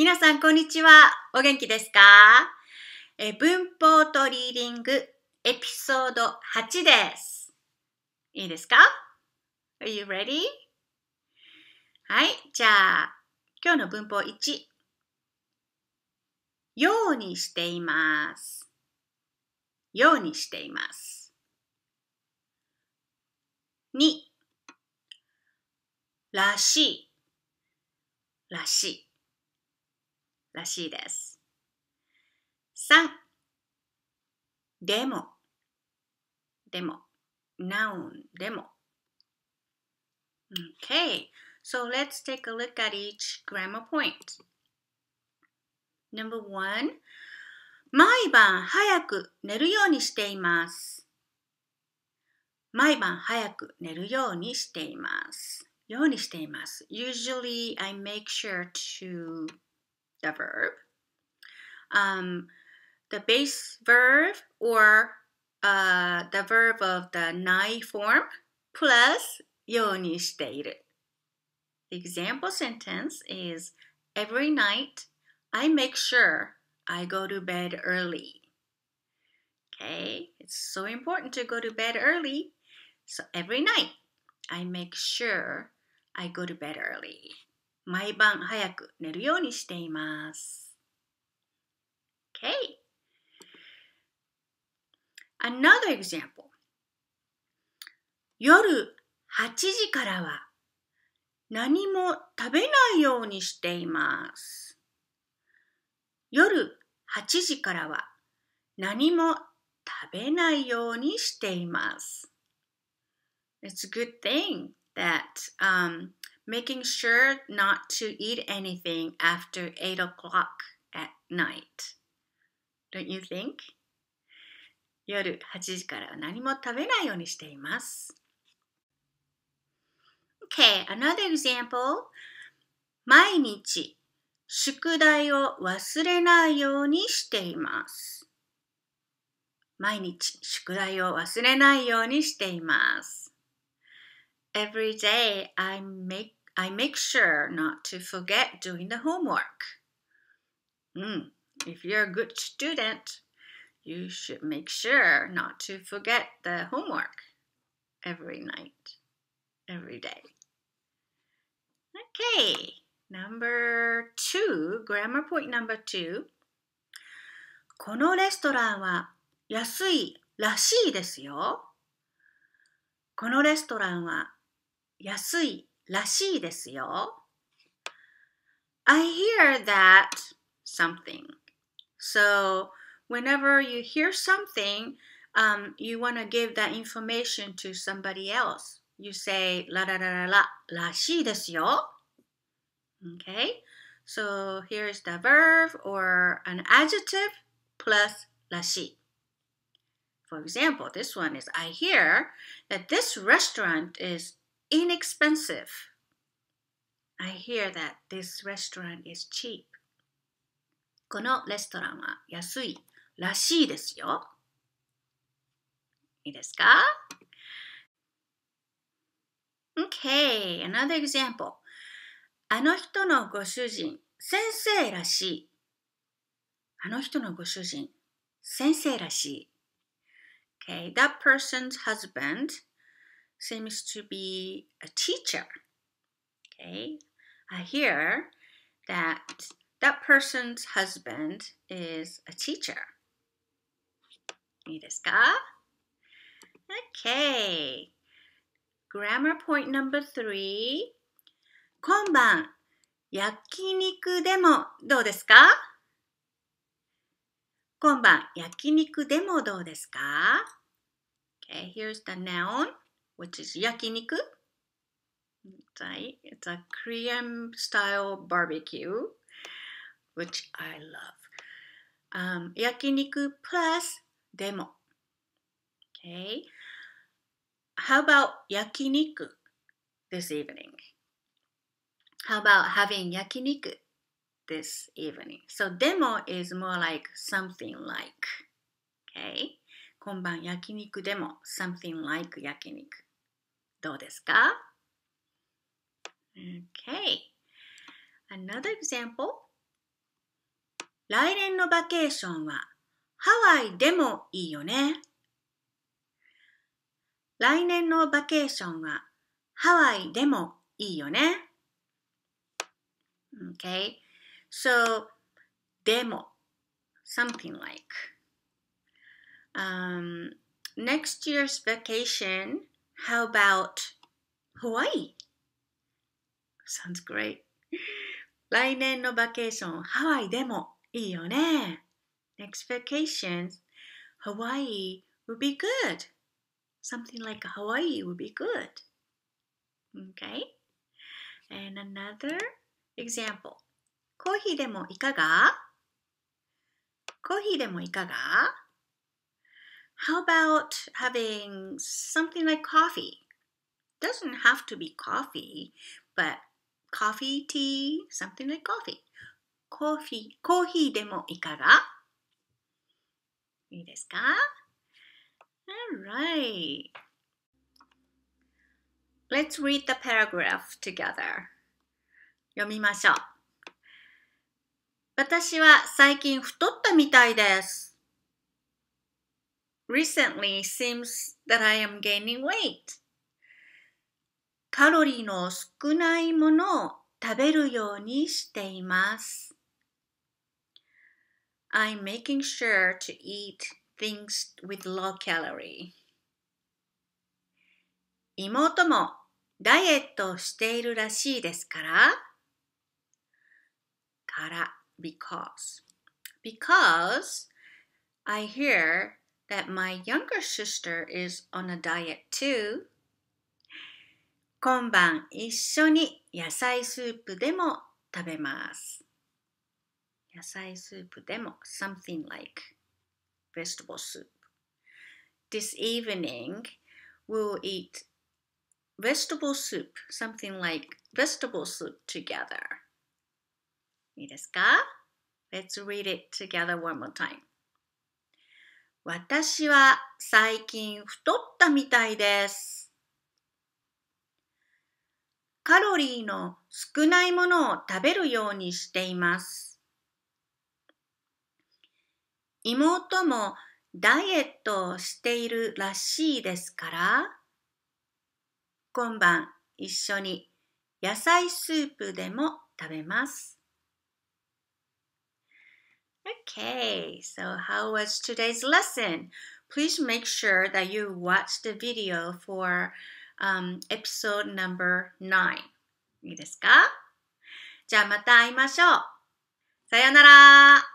皆さん、こんにちは。お元気ですかえ文法とリーディングエピソード8です。いいですか ?Are you ready? はい、じゃあ、今日の文法1。ようにしています。ようにしています。2。らしい。らしい。らしいです。3でもでも noun でも Okay, so let's take a look at each grammar point. Number one, 毎晩早く寝るようにしています。毎晩早く寝るようにしています。ようにしています。Usually I make sure to the verb. Um, the base verb or uh, the verb of the nai form plus stated. The example sentence is Every night I make sure I go to bed early. Okay, it's so important to go to bed early. So every night I make sure I go to bed early. 毎晩早く寝るようにしています。Okay. Another example. 夜8時からは何も食べないようにしています。夜8時からは何も食べないようにしています。It's a good thing that、um, making sure not to eat anything after 8 o'clock at night. Don't you think? 夜8時からは何も食べないようにしています。Okay, another example. 毎日、宿題を忘れないようにしています。毎日、宿題を忘れないようにしています。Every day I make I make sure not to forget doing the homework. Mm, if you're a good student, you should make sure not to forget the homework every night, every day. Okay, number two, grammar point number two. このレストランは安いらしいですよ。このレストランは安いらしいですよ。I hear that something. So, whenever you hear something, um, you want to give that information to somebody else. You say, la la la la la, らしいですよ. Okay? So, here is the verb or an adjective plus らしい. For example, this one is I hear that this restaurant is inexpensive. I hear that this restaurant is cheap. このレストランは安いらしいですよ。いいですか ?Okay, another example. あの人のご主人、先生らしい。あの人のご主人、先生らしい。Okay, that person's husband seems to be a teacher. Okay, I hear that that person's husband is a teacher. いいですか ?Okay. Grammar point number three. 今晩焼肉でもどうですか? ?Okay, here's the noun which is yakiniku. Right? It's a Korean style barbecue, which I love. Um, yakiniku plus demo. Okay. How about yakiniku this evening? How about having yakiniku this evening? So demo is more like something like. Okay. 今晩焼肉でも something like 焼肉どうですか ?Okay. Another example. 来年のバケーションはハワイでもいいよね。来年のバケーションはハワイでもいいよね。Okay. So, でも something like. Um, next year's vacation How about Hawaii? Sounds great. 来年のバケーション、ハワイでもいいよね。Next vacation, Hawaii would be good. Something like Hawaii would be good. Okay. And another example. コーヒーでもいかがコーヒーでもいかが how about having something like coffee? Doesn't have to be coffee, but coffee, tea, something like coffee. Coffee, コーヒーでもいかがいいですか Alright. Let's read the paragraph together. 読みましょう。私は最近太ったみたいです。Recently seems that I am gaining weight. カロリーの少ないものを食べるようにしています。I'm making sure to eat things with low calorie. 妹もダイエットしているらしいですから。から、because. Because I hear that my younger sister is on a diet too. 今晩一緒に野菜スープでも食べます。野菜スープでも something like vegetable soup. This evening we'll eat vegetable soup, something like vegetable soup together. いいですか Let's read it together one more time. 私は最近太ったみたいです。カロリーの少ないものを食べるようにしています。妹もダイエットをしているらしいですから、今晩一緒に野菜スープでも食べます。Okay, so how was today's lesson? Please make sure that you watch the video for um, episode number 9. いいですかじゃあまた会いましょう。さよなら。